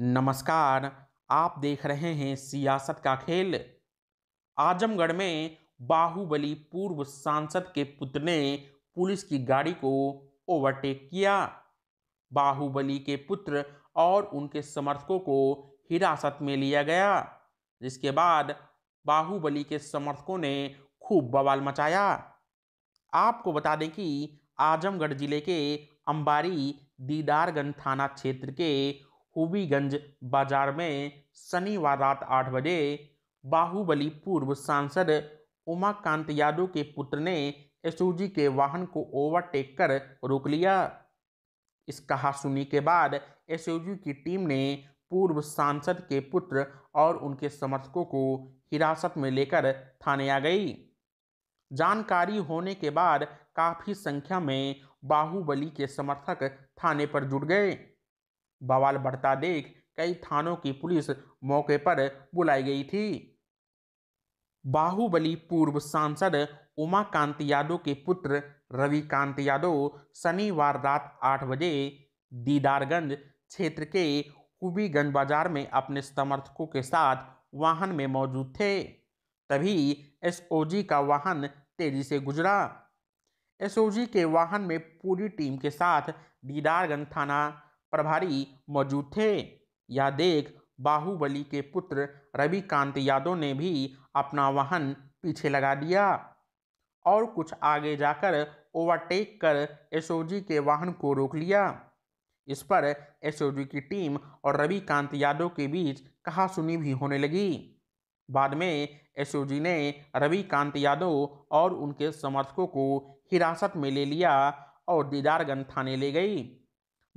नमस्कार आप देख रहे हैं सियासत का खेल आजमगढ़ में बाहुबली पूर्व सांसद के पुत्र ने पुलिस की गाड़ी को ओवरटेक किया बाहुबली के पुत्र और उनके समर्थकों को हिरासत में लिया गया जिसके बाद बाहुबली के समर्थकों ने खूब बवाल मचाया आपको बता दें कि आजमगढ़ जिले के अंबारी दीदारगंज थाना क्षेत्र के हुबीगंज बाजार में शनिवार रात आठ बजे बाहुबली पूर्व सांसद उमाकांत यादव के पुत्र ने एसयूजी के वाहन को ओवरटेक कर रोक लिया इस कहासुनी के बाद एसयूजी की टीम ने पूर्व सांसद के पुत्र और उनके समर्थकों को हिरासत में लेकर थाने आ गई जानकारी होने के बाद काफ़ी संख्या में बाहुबली के समर्थक थाने पर जुट गए बवाल बढ़ता देख कई थानों की पुलिस मौके पर बुलाई गई थी बाहुबली पूर्व सांसद उमाकांत यादव के पुत्र रविकांत यादव शनिवार रात आठ बजे दीदारगंज क्षेत्र के कुबीगंज बाजार में अपने समर्थकों के साथ वाहन में मौजूद थे तभी एसओजी का वाहन तेजी से गुजरा एसओजी के वाहन में पूरी टीम के साथ दीदारगंज थाना प्रभारी मौजूद थे यह देख बाहुबली के पुत्र रविकांत यादव ने भी अपना वाहन पीछे लगा दिया और कुछ आगे जाकर ओवरटेक कर एसओजी के वाहन को रोक लिया इस पर एसओजी की टीम और रविकांत यादव के बीच कहासुनी भी होने लगी बाद में एसओजी ने रविकांत यादव और उनके समर्थकों को हिरासत में ले लिया और दीदारगंज थाने ले गई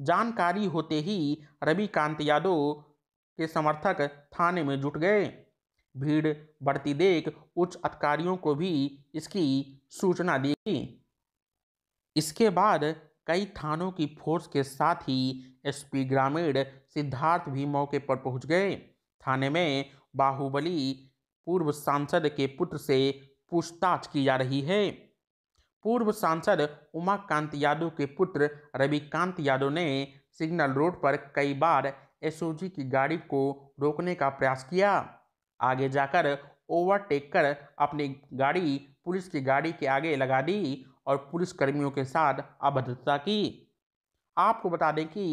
जानकारी होते ही रविकांत यादव के समर्थक थाने में जुट गए भीड़ बढ़ती देख उच्च अधिकारियों को भी इसकी सूचना दी इसके बाद कई थानों की फोर्स के साथ ही एसपी ग्रामीण सिद्धार्थ भी मौके पर पहुंच गए थाने में बाहुबली पूर्व सांसद के पुत्र से पूछताछ की जा रही है पूर्व सांसद उमाकांत यादव के पुत्र रविकांत यादव ने सिग्नल रोड पर कई बार एसओजी की गाड़ी को रोकने का प्रयास किया आगे जाकर ओवरटेक कर अपनी गाड़ी पुलिस की गाड़ी के आगे लगा दी और पुलिसकर्मियों के साथ अभद्रता की आपको बता दें कि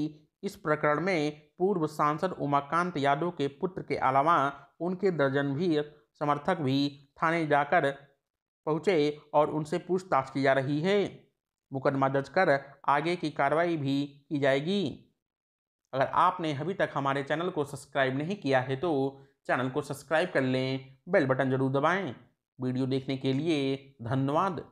इस प्रकरण में पूर्व सांसद उमाकांत यादव के पुत्र के अलावा उनके दर्जन भी समर्थक भी थाने जाकर पहुंचे और उनसे पूछताछ की जा रही है मुकदमा दर्ज कर आगे की कार्रवाई भी की जाएगी अगर आपने अभी तक हमारे चैनल को सब्सक्राइब नहीं किया है तो चैनल को सब्सक्राइब कर लें बेल बटन जरूर दबाएं वीडियो देखने के लिए धन्यवाद